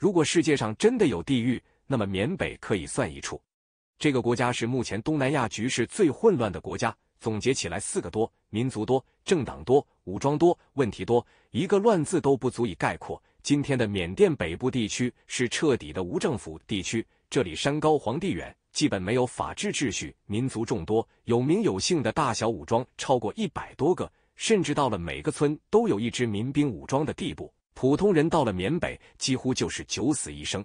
如果世界上真的有地狱，那么缅北可以算一处。这个国家是目前东南亚局势最混乱的国家。总结起来，四个多，民族多，政党多，武装多，问题多，一个乱字都不足以概括。今天的缅甸北部地区是彻底的无政府地区，这里山高皇帝远，基本没有法治秩序。民族众多，有名有姓的大小武装超过一百多个，甚至到了每个村都有一支民兵武装的地步。普通人到了缅北，几乎就是九死一生。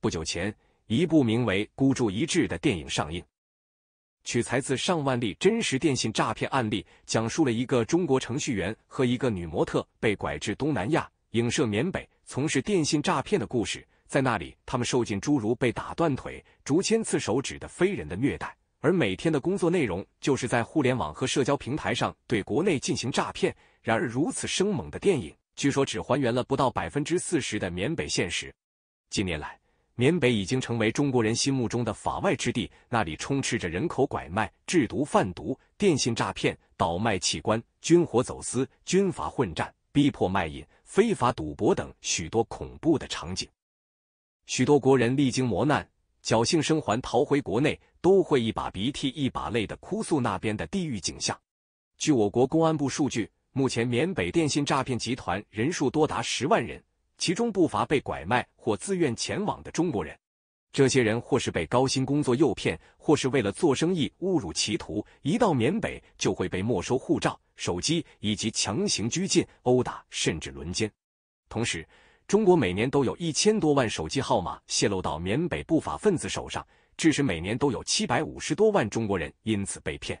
不久前，一部名为《孤注一掷》的电影上映，取材自上万例真实电信诈骗案例，讲述了一个中国程序员和一个女模特被拐至东南亚，影射缅北从事电信诈骗的故事。在那里，他们受尽诸如被打断腿、竹签刺手指的非人的虐待，而每天的工作内容就是在互联网和社交平台上对国内进行诈骗。然而，如此生猛的电影。据说只还原了不到百分之四十的缅北现实。近年来，缅北已经成为中国人心目中的法外之地，那里充斥着人口拐卖、制毒贩毒、电信诈骗、倒卖器官、军火走私、军阀混战、逼迫卖淫、非法赌博等许多恐怖的场景。许多国人历经磨难，侥幸生还逃回国内，都会一把鼻涕一把泪的哭诉那边的地狱景象。据我国公安部数据。目前，缅北电信诈骗集团人数多达十万人，其中不乏被拐卖或自愿前往的中国人。这些人或是被高薪工作诱骗，或是为了做生意误入歧途，一到缅北就会被没收护照、手机，以及强行拘禁、殴打，甚至轮奸。同时，中国每年都有一千多万手机号码泄露到缅北不法分子手上，致使每年都有七百五十多万中国人因此被骗。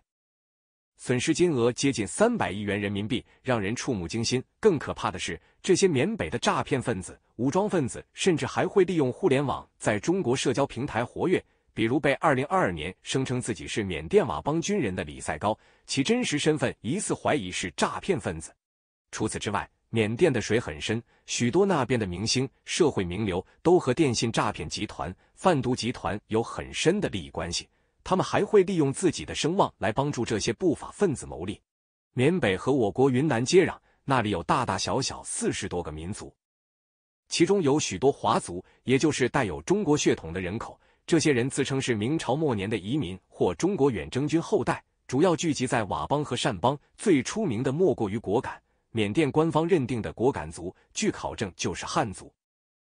损失金额接近三百亿元人民币，让人触目惊心。更可怕的是，这些缅北的诈骗分子、武装分子，甚至还会利用互联网在中国社交平台活跃。比如，被二零二二年声称自己是缅甸佤邦军人的李赛高，其真实身份疑似怀疑是诈骗分子。除此之外，缅甸的水很深，许多那边的明星、社会名流都和电信诈骗集团、贩毒集团有很深的利益关系。他们还会利用自己的声望来帮助这些不法分子谋利。缅北和我国云南接壤，那里有大大小小四十多个民族，其中有许多华族，也就是带有中国血统的人口。这些人自称是明朝末年的移民或中国远征军后代，主要聚集在佤邦和善邦。最出名的莫过于果敢。缅甸官方认定的果敢族，据考证就是汉族。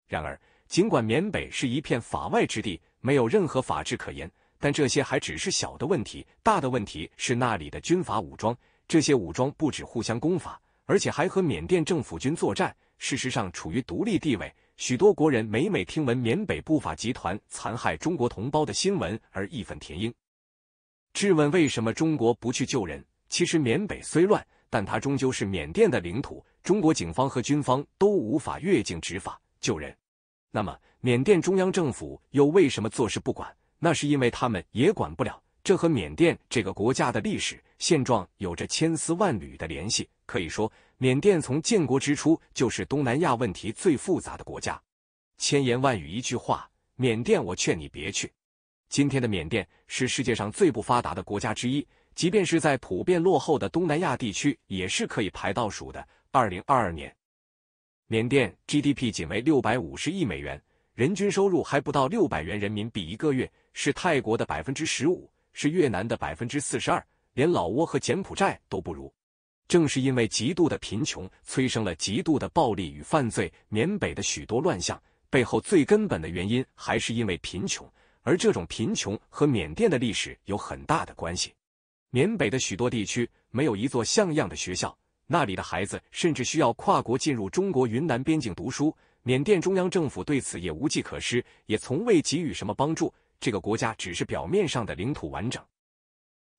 然而，尽管缅北是一片法外之地，没有任何法制可言。但这些还只是小的问题，大的问题是那里的军阀武装，这些武装不止互相攻伐，而且还和缅甸政府军作战，事实上处于独立地位。许多国人每每听闻缅北不法集团残害中国同胞的新闻而义愤填膺，质问为什么中国不去救人。其实缅北虽乱，但它终究是缅甸的领土，中国警方和军方都无法越境执法救人。那么缅甸中央政府又为什么坐视不管？那是因为他们也管不了，这和缅甸这个国家的历史现状有着千丝万缕的联系。可以说，缅甸从建国之初就是东南亚问题最复杂的国家。千言万语一句话，缅甸，我劝你别去。今天的缅甸是世界上最不发达的国家之一，即便是在普遍落后的东南亚地区，也是可以排倒数的。二零二二年，缅甸 GDP 仅为六百五十亿美元，人均收入还不到六百元人民币一个月。是泰国的百分之十五，是越南的百分之四十二，连老挝和柬埔寨都不如。正是因为极度的贫穷，催生了极度的暴力与犯罪。缅北的许多乱象背后，最根本的原因还是因为贫穷，而这种贫穷和缅甸的历史有很大的关系。缅北的许多地区没有一座像样的学校，那里的孩子甚至需要跨国进入中国云南边境读书。缅甸中央政府对此也无计可施，也从未给予什么帮助。这个国家只是表面上的领土完整，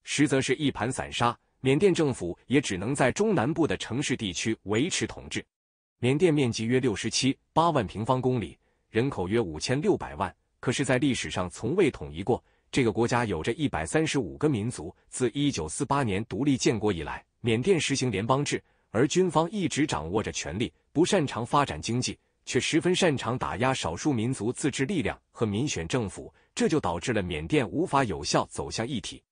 实则是一盘散沙。缅甸政府也只能在中南部的城市地区维持统治。缅甸面积约六十七八万平方公里，人口约五千六百万，可是，在历史上从未统一过。这个国家有着一百三十五个民族。自一九四八年独立建国以来，缅甸实行联邦制，而军方一直掌握着权力，不擅长发展经济。却十分擅长打压少数民族自治力量和民选政府，这就导致了缅甸无法有效走向一体。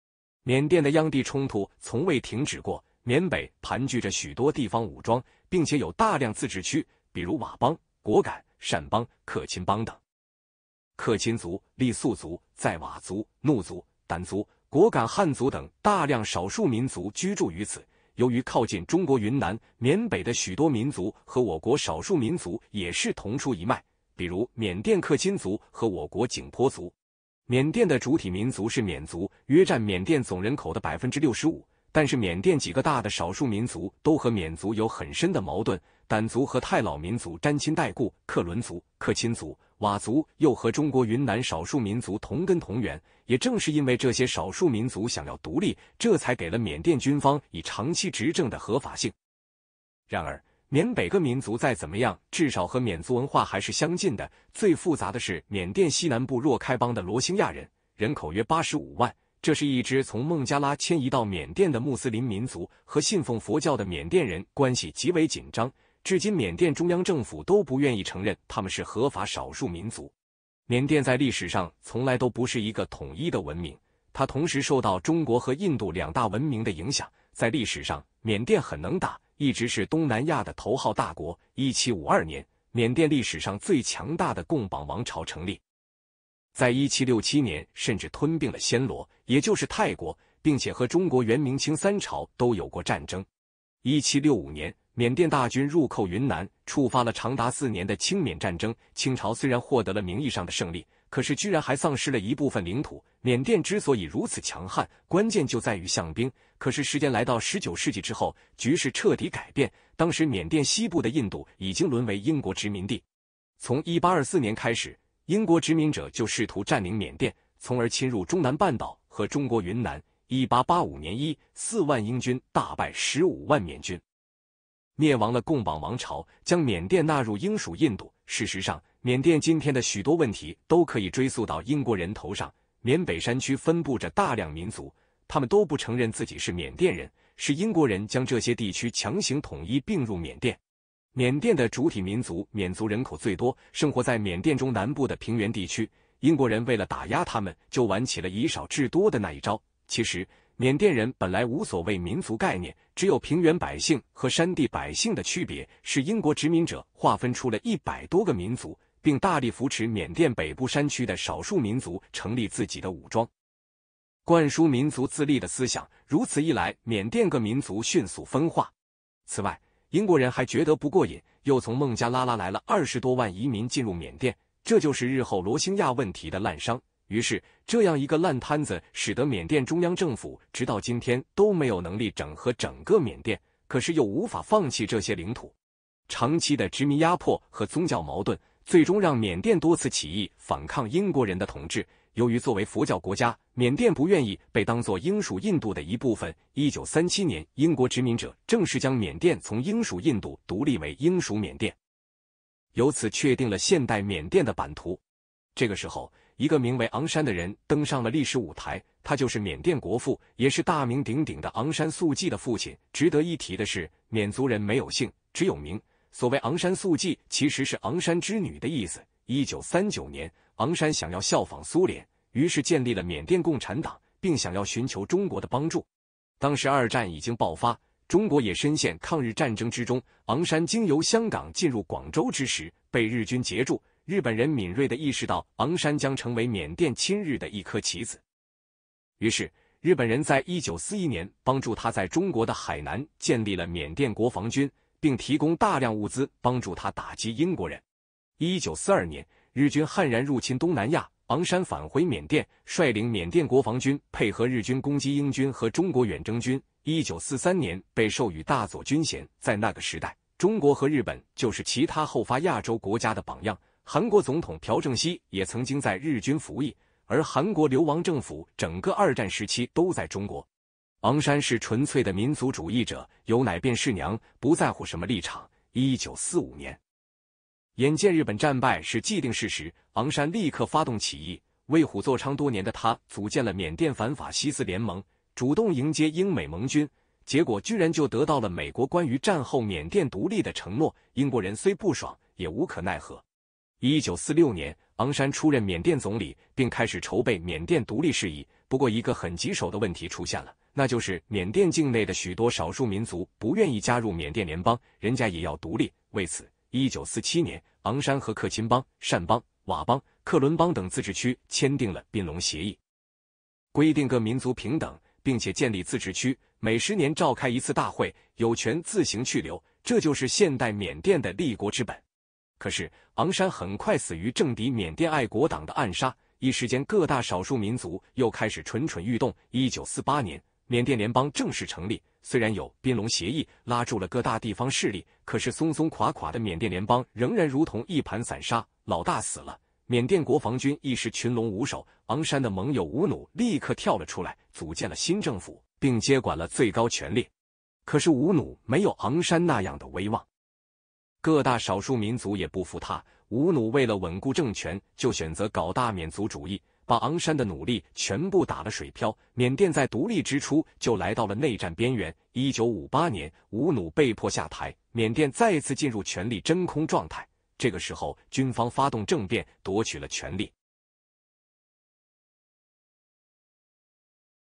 缅甸的央地冲突从未停止过，缅北盘踞着许多地方武装，并且有大量自治区，比如佤邦、果敢、善邦、克钦邦等。克钦族、傈僳族、在佤族、怒族、掸族、果敢汉族等大量少数民族居住于此。由于靠近中国云南、缅北的许多民族和我国少数民族也是同出一脉，比如缅甸克钦族和我国景颇族。缅甸的主体民族是缅族，约占缅甸总人口的百分之六十五。但是缅甸几个大的少数民族都和缅族有很深的矛盾，掸族和泰老民族沾亲带故，克伦族、克钦族、佤族又和中国云南少数民族同根同源。也正是因为这些少数民族想要独立，这才给了缅甸军方以长期执政的合法性。然而，缅北各民族再怎么样，至少和缅族文化还是相近的。最复杂的是缅甸西南部若开邦的罗兴亚人，人口约八十五万。这是一支从孟加拉迁移到缅甸的穆斯林民族，和信奉佛教的缅甸人关系极为紧张。至今，缅甸中央政府都不愿意承认他们是合法少数民族。缅甸在历史上从来都不是一个统一的文明，它同时受到中国和印度两大文明的影响。在历史上，缅甸很能打，一直是东南亚的头号大国。一七五二年，缅甸历史上最强大的共榜王朝成立。在一七六七年，甚至吞并了暹罗，也就是泰国，并且和中国元明清三朝都有过战争。一七六五年，缅甸大军入寇云南，触发了长达四年的清缅战争。清朝虽然获得了名义上的胜利，可是居然还丧失了一部分领土。缅甸之所以如此强悍，关键就在于象兵。可是时间来到十九世纪之后，局势彻底改变。当时缅甸西部的印度已经沦为英国殖民地，从一八二四年开始。英国殖民者就试图占领缅甸，从而侵入中南半岛和中国云南。一八八五年，一四万英军大败十五万缅军，灭亡了贡榜王朝，将缅甸纳入英属印度。事实上，缅甸今天的许多问题都可以追溯到英国人头上。缅北山区分布着大量民族，他们都不承认自己是缅甸人，是英国人将这些地区强行统一并入缅甸。缅甸的主体民族缅族人口最多，生活在缅甸中南部的平原地区。英国人为了打压他们，就玩起了以少制多的那一招。其实，缅甸人本来无所谓民族概念，只有平原百姓和山地百姓的区别。是英国殖民者划分出了一百多个民族，并大力扶持缅甸北部山区的少数民族成立自己的武装，灌输民族自立的思想。如此一来，缅甸各民族迅速分化。此外，英国人还觉得不过瘾，又从孟加拉拉来了二十多万移民进入缅甸，这就是日后罗兴亚问题的滥觞。于是，这样一个烂摊子，使得缅甸中央政府直到今天都没有能力整合整个缅甸，可是又无法放弃这些领土。长期的殖民压迫和宗教矛盾，最终让缅甸多次起义反抗英国人的统治。由于作为佛教国家，缅甸不愿意被当做英属印度的一部分。一九三七年，英国殖民者正式将缅甸从英属印度独立为英属缅甸，由此确定了现代缅甸的版图。这个时候，一个名为昂山的人登上了历史舞台，他就是缅甸国父，也是大名鼎鼎的昂山素季的父亲。值得一提的是，缅族人没有姓，只有名。所谓昂山素季，其实是昂山之女的意思。一九三九年。昂山想要效仿苏联，于是建立了缅甸共产党，并想要寻求中国的帮助。当时二战已经爆发，中国也深陷抗日战争之中。昂山经由香港进入广州之时，被日军截住。日本人敏锐的意识到昂山将成为缅甸亲日的一颗棋子，于是日本人在一九四一年帮助他在中国的海南建立了缅甸国防军，并提供大量物资帮助他打击英国人。一九四二年。日军悍然入侵东南亚，昂山返回缅甸，率领缅甸国防军配合日军攻击英军和中国远征军。一九四三年被授予大佐军衔。在那个时代，中国和日本就是其他后发亚洲国家的榜样。韩国总统朴正熙也曾经在日军服役，而韩国流亡政府整个二战时期都在中国。昂山是纯粹的民族主义者，有奶便是娘，不在乎什么立场。一九四五年。眼见日本战败是既定事实，昂山立刻发动起义。为虎作伥多年的他，组建了缅甸反法西斯联盟，主动迎接英美盟军。结果居然就得到了美国关于战后缅甸独立的承诺。英国人虽不爽，也无可奈何。一九四六年，昂山出任缅甸总理，并开始筹备缅甸独立事宜。不过，一个很棘手的问题出现了，那就是缅甸境内的许多少数民族不愿意加入缅甸联邦，人家也要独立。为此。一九四七年，昂山和克钦邦、掸邦、佤邦、克伦邦等自治区签订了宾隆协议，规定各民族平等，并且建立自治区，每十年召开一次大会，有权自行去留。这就是现代缅甸的立国之本。可是，昂山很快死于政敌缅甸爱国党的暗杀，一时间各大少数民族又开始蠢蠢欲动。一九四八年。缅甸联邦正式成立，虽然有宾隆协议拉住了各大地方势力，可是松松垮垮的缅甸联邦仍然如同一盘散沙。老大死了，缅甸国防军一时群龙无首，昂山的盟友吴努立刻跳了出来，组建了新政府，并接管了最高权力。可是吴努没有昂山那样的威望，各大少数民族也不服他。吴努为了稳固政权，就选择搞大缅族主义。把昂山的努力全部打了水漂。缅甸在独立之初就来到了内战边缘。一九五八年，吴努被迫下台，缅甸再次进入权力真空状态。这个时候，军方发动政变，夺取了权力。